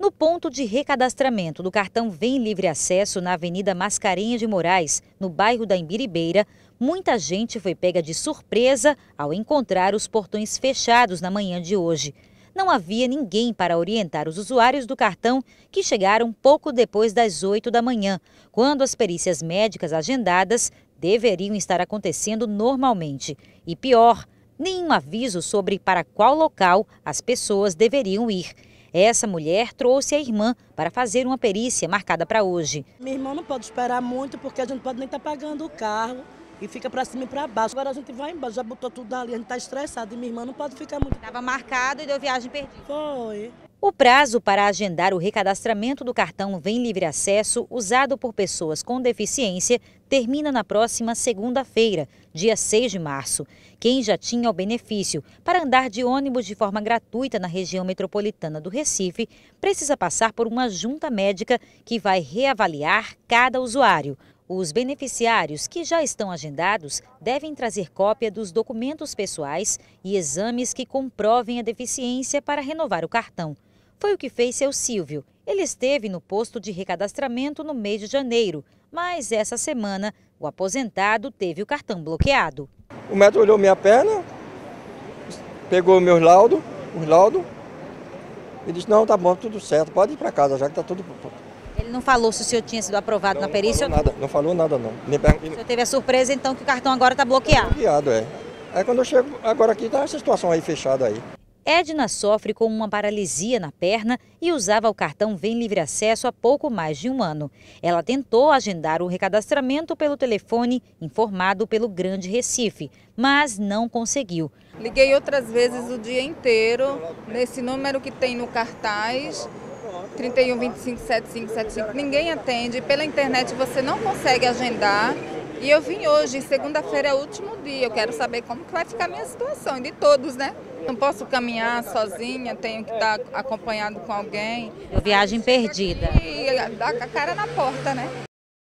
No ponto de recadastramento do cartão Vem Livre Acesso na Avenida Mascarenhas de Moraes, no bairro da Imbiribeira, muita gente foi pega de surpresa ao encontrar os portões fechados na manhã de hoje. Não havia ninguém para orientar os usuários do cartão que chegaram pouco depois das 8 da manhã, quando as perícias médicas agendadas deveriam estar acontecendo normalmente. E pior, nenhum aviso sobre para qual local as pessoas deveriam ir. Essa mulher trouxe a irmã para fazer uma perícia marcada para hoje. Minha irmã não pode esperar muito porque a gente não pode nem estar tá pagando o carro e fica para cima e para baixo. Agora a gente vai embora, já botou tudo ali, a gente está estressado e minha irmã não pode ficar muito. Estava marcado e deu viagem perdida. Foi. O prazo para agendar o recadastramento do cartão Vem Livre Acesso, usado por pessoas com deficiência, termina na próxima segunda-feira, dia 6 de março. Quem já tinha o benefício para andar de ônibus de forma gratuita na região metropolitana do Recife, precisa passar por uma junta médica que vai reavaliar cada usuário. Os beneficiários que já estão agendados devem trazer cópia dos documentos pessoais e exames que comprovem a deficiência para renovar o cartão. Foi o que fez seu Silvio. Ele esteve no posto de recadastramento no mês de janeiro, mas essa semana o aposentado teve o cartão bloqueado. O médico olhou minha perna, pegou meus laudos, os laudos, e disse, não, tá bom, tudo certo, pode ir para casa, já que tá tudo... Ele não falou se o senhor tinha sido aprovado não, na perícia? Não falou nada, não falou nada, não. Me per... O senhor teve a surpresa, então, que o cartão agora está bloqueado? Tá bloqueado, é. Aí é quando eu chego agora aqui, tá essa situação aí fechada aí. Edna sofre com uma paralisia na perna e usava o cartão Vem Livre Acesso há pouco mais de um ano. Ela tentou agendar o recadastramento pelo telefone informado pelo Grande Recife, mas não conseguiu. Liguei outras vezes o dia inteiro, nesse número que tem no cartaz, 31 25 75 75, ninguém atende. Pela internet você não consegue agendar. E eu vim hoje, segunda-feira é o último dia, eu quero saber como que vai ficar a minha situação, e de todos, né? Não posso caminhar sozinha, tenho que estar acompanhado com alguém. Viagem perdida. E dá a cara na porta, né?